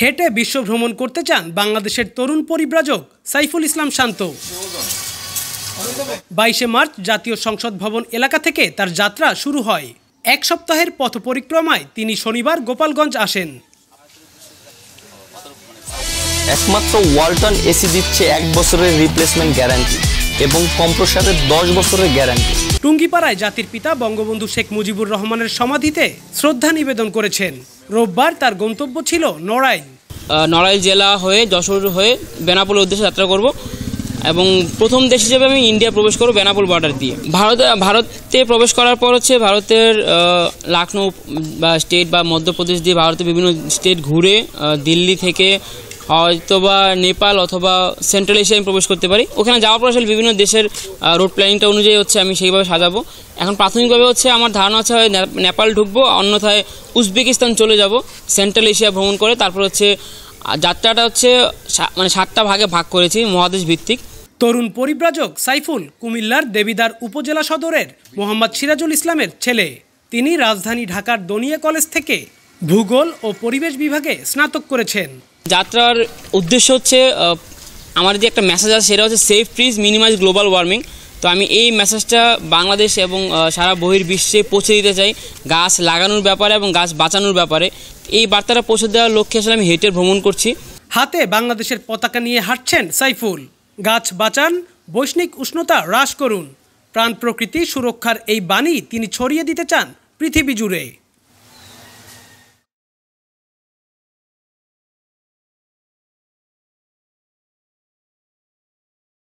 হেঁটে বিশ্ব ভ্রমণ করতে চান বাংলাদেশের তরুণ পরিব্রাজক সাইফুল ইসলাম শান্ত বাইশে মার্চ জাতীয় সংসদ ভবন এলাকা থেকে তার যাত্রা শুরু হয় এক সপ্তাহের পথ পরিক্রমায় তিনি শনিবার গোপালগঞ্জ আসেন একমাত্র ওয়ালটন এসি দিচ্ছে এক বছরের রিপ্লেসমেন্ট গ্যারান্টি এবং কম্প্রসারের দশ বছরের গ্যারান্টি টুঙ্গিপাড়ায় জাতির পিতা বঙ্গবন্ধু শেখ মুজিবুর রহমানের সমাধিতে শ্রদ্ধা নিবেদন করেছেন রোববার তার গন্তব্য ছিল নড়াইল নড়াইল জেলা হয়ে যশোর হয়ে বেনাপোলের উদ্দেশ্যে যাত্রা করব এবং প্রথম দেশ হিসেবে আমি ইন্ডিয়া প্রবেশ করবো বেনাপোল বর্ডার দিয়ে ভারত ভারতে প্রবেশ করার পর হচ্ছে ভারতের লখনৌ বা স্টেট বা মধ্যপ্রদেশ দিয়ে ভারতের বিভিন্ন স্টেট ঘুরে দিল্লি থেকে হয়তোবা নেপাল অথবা সেন্ট্রাল এশিয়া আমি প্রবেশ করতে পারি ওখানে যাওয়ার পর আসলে বিভিন্ন দেশের রোড প্ল্যানিংটা অনুযায়ী হচ্ছে আমি সেইভাবে সাজাবো এখন প্রাথমিকভাবে হচ্ছে আমার ধারণা আছে হয় নেপাল ঢুকবো অন্যথায় উজবেকিস্তান চলে যাব সেন্ট্রাল এশিয়া ভ্রমণ করে তারপর হচ্ছে যাত্রাটা হচ্ছে মানে সাতটা ভাগে ভাগ করেছি মহাদেশ ভিত্তিক তরুণ পরিব্রাজক সাইফুল কুমিল্লার দেবিদার উপজেলা সদরের মোহাম্মদ সিরাজুল ইসলামের ছেলে তিনি রাজধানী ঢাকার দনিয়া কলেজ থেকে ভূগোল ও পরিবেশ বিভাগে স্নাতক করেছেন যাত্রার উদ্দেশ্য হচ্ছে আমার যে একটা মেসেজ আছে সেটা হচ্ছে safe please minimize global warming তো আমি এই মেসেজটা বাংলাদেশ এবং সারা বহির্বিশ্বে পৌঁছে দিতে চাই গাছ লাগানোর ব্যাপারে এবং গাছ বাঁচানোর ব্যাপারে এই বার্তাটা পৌঁছে দেওয়ার লক্ষ্যে আসলে আমি হেঁটে ভ্রমণ করছি হাতে বাংলাদেশের পতাকা নিয়ে হাঁটছেন সাইফুল গাছ বাঁচান বৈষ্ণিক উষ্ণতা হ্রাস করুন প্রাণ প্রকৃতি সুরক্ষার এই বাণী তিনি ছড়িয়ে দিতে চান পৃথিবী জুড়ে